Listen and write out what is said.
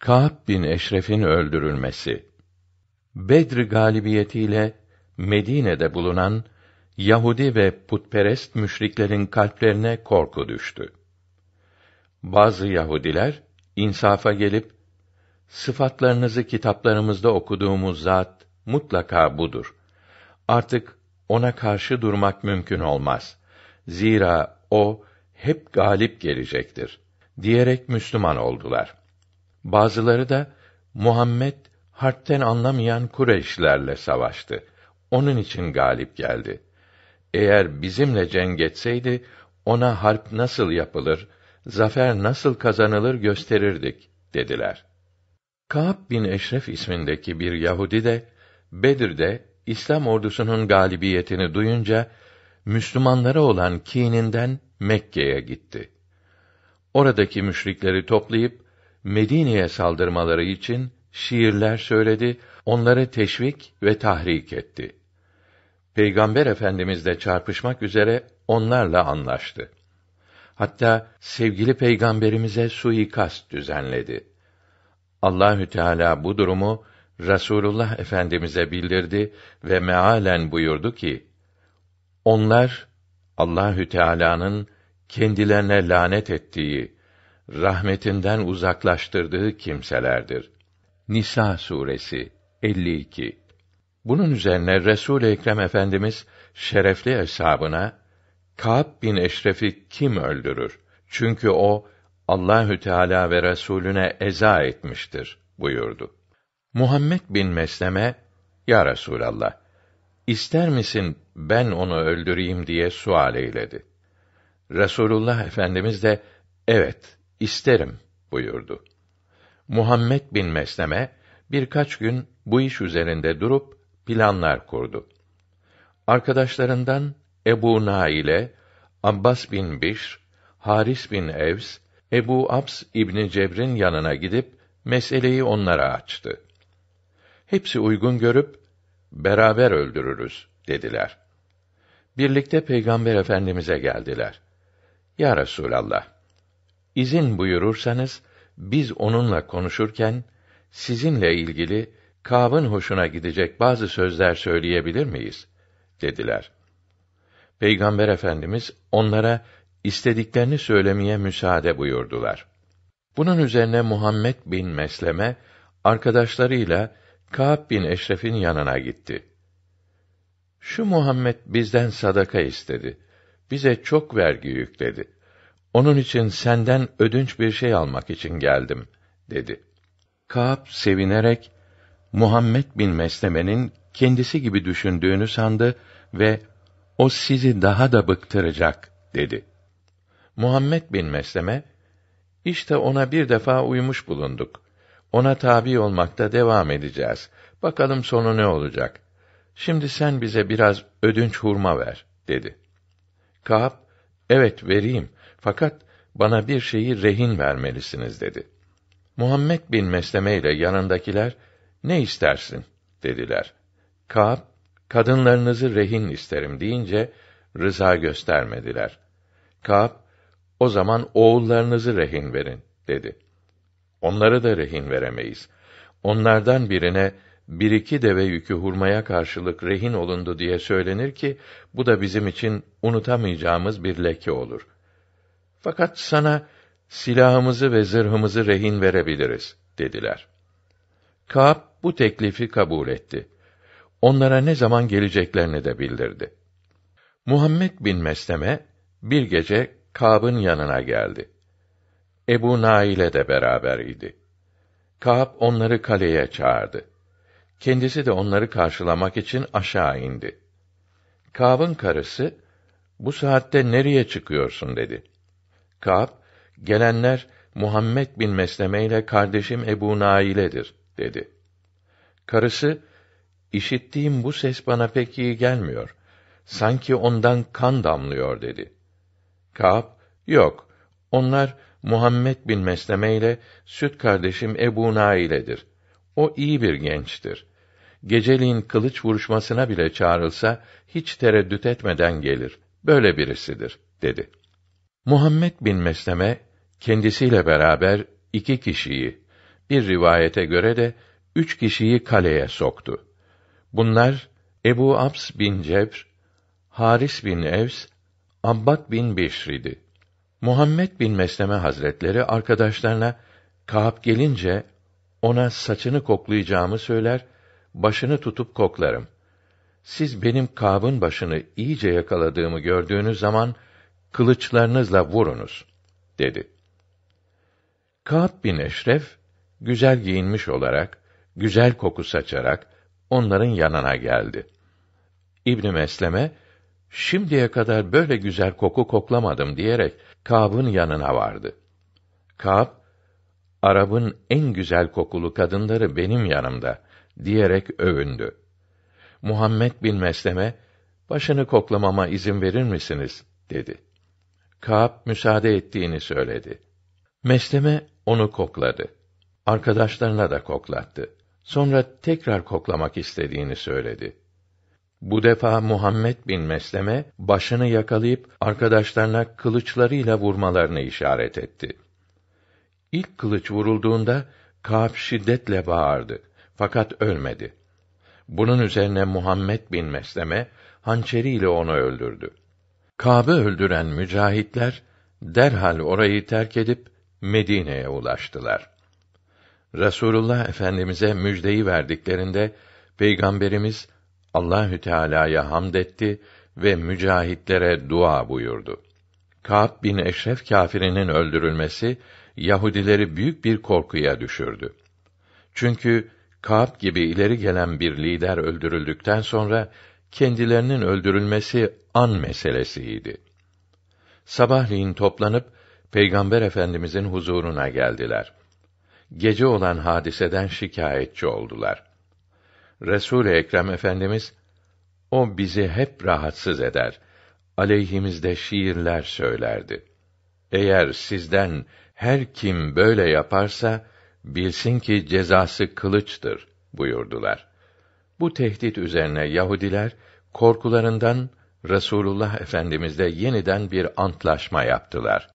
Ka'b bin Eşref'in öldürülmesi. Bedr galibiyetiyle Medine'de bulunan Yahudi ve putperest müşriklerin kalplerine korku düştü. Bazı Yahudiler insafa gelip sıfatlarınızı kitaplarımızda okuduğumuz zat mutlaka budur. Artık ona karşı durmak mümkün olmaz. Zira o hep galip gelecektir diyerek Müslüman oldular. Bazıları da Muhammed harpten anlamayan Kureyşlerle savaştı. Onun için galip geldi. Eğer bizimle cenk etseydi ona harp nasıl yapılır, zafer nasıl kazanılır gösterirdik dediler. Ka'b bin Eşref ismindeki bir Yahudi de Bedir'de İslam ordusunun galibiyetini duyunca Müslümanlara olan kininden Mekke'ye gitti. Oradaki müşrikleri toplayıp Medine'ye saldırmaları için şiirler söyledi, onları teşvik ve tahrik etti. Peygamber Efendimizle çarpışmak üzere onlarla anlaştı. Hatta sevgili peygamberimize suikast düzenledi. Allahü Teala bu durumu Rasulullah Efendimize bildirdi ve mealen buyurdu ki: Onlar Allahü Teala'nın kendilerine lanet ettiği rahmetinden uzaklaştırdığı kimselerdir. Nisa suresi 52. Bunun üzerine Resul Ekrem Efendimiz şerefli hesabına Kâb bin Eşref'i kim öldürür? Çünkü o Allahü Teala ve Resulüne eza etmiştir buyurdu. Muhammed bin Mesleme ya Resulallah ister misin ben onu öldüreyim diye sual eyledi. Resulullah Efendimiz de evet İsterim, buyurdu. Muhammed bin Mesleme birkaç gün bu iş üzerinde durup planlar kurdu. Arkadaşlarından Ebu Naile, Abbas bin Bişr, Haris bin Evs, Ebu Abs İbni Cebr'in yanına gidip meseleyi onlara açtı. Hepsi uygun görüp beraber öldürürüz dediler. Birlikte Peygamber Efendimize geldiler. Ya Resulallah İzin buyurursanız biz onunla konuşurken sizinle ilgili Kavın hoşuna gidecek bazı sözler söyleyebilir miyiz? dediler. Peygamber Efendimiz onlara istediklerini söylemeye müsaade buyurdular. Bunun üzerine Muhammed bin Mesleme arkadaşlarıyla Kâb bin Eşref'in yanına gitti. Şu Muhammed bizden sadaka istedi. Bize çok vergi yükledi. Onun için senden ödünç bir şey almak için geldim, dedi. Kaab sevinerek, Muhammed bin Mesleme'nin kendisi gibi düşündüğünü sandı ve o sizi daha da bıktıracak, dedi. Muhammed bin Mesleme, işte ona bir defa uymuş bulunduk. Ona tabi olmakta devam edeceğiz. Bakalım sonu ne olacak. Şimdi sen bize biraz ödünç hurma ver, dedi. Kaab evet vereyim fakat bana bir şeyi rehin vermelisiniz dedi. Muhammed bin Mesleme ile yanındakiler ne istersin dediler. Kâb kadınlarınızı rehin isterim deyince rıza göstermediler. Kâb o zaman oğullarınızı rehin verin dedi. Onları da rehin veremeyiz. Onlardan birine bir iki deve yükü hurmaya karşılık rehin olundu diye söylenir ki bu da bizim için unutamayacağımız bir leke olur.'' Fakat sana silahımızı ve zırhımızı rehin verebiliriz dediler. Kaab bu teklifi kabul etti. Onlara ne zaman geleceklerini de bildirdi. Muhammed bin Mesleme bir gece Kaab'ın yanına geldi. Ebu Nail'e de beraber idi. Kâb onları kaleye çağırdı. Kendisi de onları karşılamak için aşağı indi. Kaabın karısı, bu saatte nereye çıkıyorsun dedi. Ka'b, gelenler Muhammed bin Mesleme ile kardeşim Ebu Nail'edir dedi. Karısı, işittiğim bu ses bana pek iyi gelmiyor. Sanki ondan kan damlıyor dedi. Ka'b, yok, onlar Muhammed bin Mesleme ile süt kardeşim Ebu Nail'edir. O iyi bir gençtir. Geceliğin kılıç vuruşmasına bile çağrılsa, hiç tereddüt etmeden gelir. Böyle birisidir, dedi.'' Muhammed bin Mesleme kendisiyle beraber iki kişiyi, bir rivayete göre de üç kişiyi kaleye soktu. Bunlar Ebu Abs bin Cebr, Haris bin Evs, Abbad bin Beşr'idi. Muhammed bin Mesleme Hazretleri arkadaşlarına Kâb gelince ona saçını koklayacağımı söyler, başını tutup koklarım. Siz benim kabın başını iyice yakaladığımı gördüğünüz zaman kılıçlarınızla vurunuz, dedi. Kab bin Eşref, güzel giyinmiş olarak, güzel koku saçarak, onların yanına geldi. İbn Mesleme, şimdiye kadar böyle güzel koku koklamadım diyerek, Kab'ın yanına vardı. Kab, Arap'ın en güzel kokulu kadınları benim yanımda, diyerek övündü. Muhammed bin Mesleme, başını koklamama izin verir misiniz, dedi. Kâb müsaade ettiğini söyledi. Mesleme onu kokladı. Arkadaşlarına da koklattı. Sonra tekrar koklamak istediğini söyledi. Bu defa Muhammed bin Mesleme başını yakalayıp arkadaşlarına kılıçlarıyla vurmalarını işaret etti. İlk kılıç vurulduğunda Kâb şiddetle bağırdı fakat ölmedi. Bunun üzerine Muhammed bin Mesleme hançeriyle onu öldürdü. Kâb'ı öldüren mücahitler derhal orayı terk edip Medine'ye ulaştılar. Resulullah Efendimize müjdeyi verdiklerinde Peygamberimiz Allahü Teala'ya hamd etti ve mücahitlere dua buyurdu. Kâb bin Eşref kâfirinin öldürülmesi Yahudileri büyük bir korkuya düşürdü. Çünkü Kâb gibi ileri gelen bir lider öldürüldükten sonra kendilerinin öldürülmesi an meselesiydi. Sabahleyin toplanıp Peygamber Efendimizin huzuruna geldiler. Gece olan hadiseden şikayetçi oldular. Resul-i Ekrem Efendimiz o bizi hep rahatsız eder. Aleyhimizde şiirler söylerdi. Eğer sizden her kim böyle yaparsa bilsin ki cezası kılıçtır buyurdular. Bu tehdit üzerine Yahudiler korkularından Resulullah Efendimizle yeniden bir antlaşma yaptılar.